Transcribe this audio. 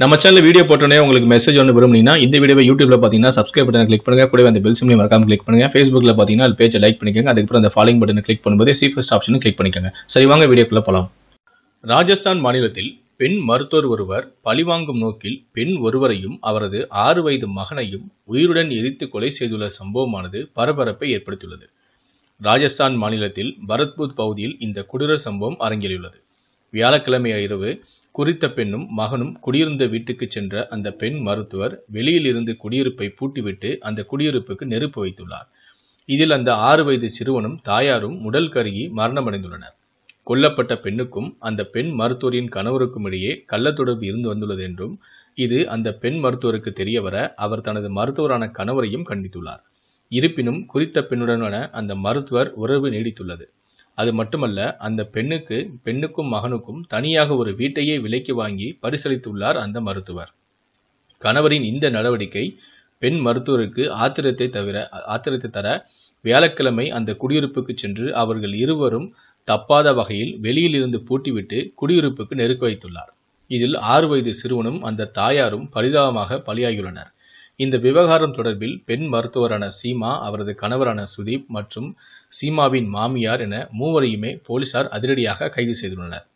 நம்ம channel video போட்டோன்னே உங்களுக்கு மெசேஜ் ஒன்று விரும்புனீங்கன்னா இந்த வீடியோ யூடியூப்ல பார்த்தீங்கன்னா சப்ஸ்கிரைப் பண்ணி கிளிக் பண்ணுங்க கூட அந்த பெல் சிம்லி மறக்காம கிளிக் பண்ணுங்க ஃபேஸ்புக்கில் பார்த்தீங்கன்னா பேஜ் லைக் பண்ணிக்கோங்க அதுக்கப்புறம் அந்த ஃபாலோயிங் பட்டனை கிளிக் பண்ணும்போது சி ஃபஸ்ட் ஆப்ஷனும் கிளிக் பண்ணிக்கோங்க சரி வாங்க வீடியோக்குள்ள போகலாம் ராஜஸ்தான் மாநிலத்தில் பெண் மருத்துவர் ஒருவர் பழிவாங்கும் நோக்கில் பெண் ஒருவரையும் அவரது ஆறு வயது மகனையும் உயிருடன் எரித்து கொலை செய்துள்ள சம்பவமானது பரபரப்பை ஏற்படுத்தியுள்ளது ராஜஸ்தான் மாநிலத்தில் பரத்பூத் பகுதியில் இந்த குடூர சம்பவம் அரங்கேறியுள்ளது வியாழக்கிழமை இரவு குறித்த பெண்ணும் மகனும் குடியிருந்த வீட்டுக்கு சென்ற அந்த பெண் மருத்துவர் வெளியில் இருந்து குடியிருப்பை பூட்டிவிட்டு அந்த குடியிருப்புக்கு நெருப்பு வைத்துள்ளார் இதில் அந்த ஆறு வயது சிறுவனும் தாயாரும் உடல் கருகி மரணமடைந்துள்ளனர் கொல்லப்பட்ட பெண்ணுக்கும் அந்த பெண் மருத்துவரின் கணவருக்கும் இடையே கள்ள தொடர்பு இருந்து வந்துள்ளது என்றும் இது அந்த பெண் மருத்துவருக்கு தெரியவர அவர் தனது மருத்துவரான கணவரையும் கண்டித்துள்ளார் இருப்பினும் குறித்த பெண்ணுடனான அந்த மருத்துவர் உறவு நீடித்துள்ளது அது மட்டுமல்ல அந்த பெண்ணுக்கு பெண்ணுக்கும் மகனுக்கும் தனியாக ஒரு வீட்டையே விலைக்கு வாங்கி பரிசளித்துள்ளார் அந்த மருத்துவர் கணவரின் இந்த நடவடிக்கை பெண் மருத்துவருக்கு ஆத்திரத்தை தவிர ஆத்திரத்தை தர வியாழக்கிழமை அந்த குடியிருப்புக்கு சென்று அவர்கள் இருவரும் தப்பாத வகையில் வெளியில் இருந்து பூட்டிவிட்டு குடியிருப்புக்கு நெருக்க வைத்துள்ளார் இதில் ஆறு வயது சிறுவனும் அந்த தாயாரும் பரிதாபமாக பலியாகியுள்ளனர் இந்த விவகாரம் தொடர்பில் பெண் மருத்துவரான சீமா அவரது கணவரான சுதீப் மற்றும் சீமாவின் மாமியார் என மூவரையுமே போலீசார் அதிரடியாக கைது செய்துள்ளனர்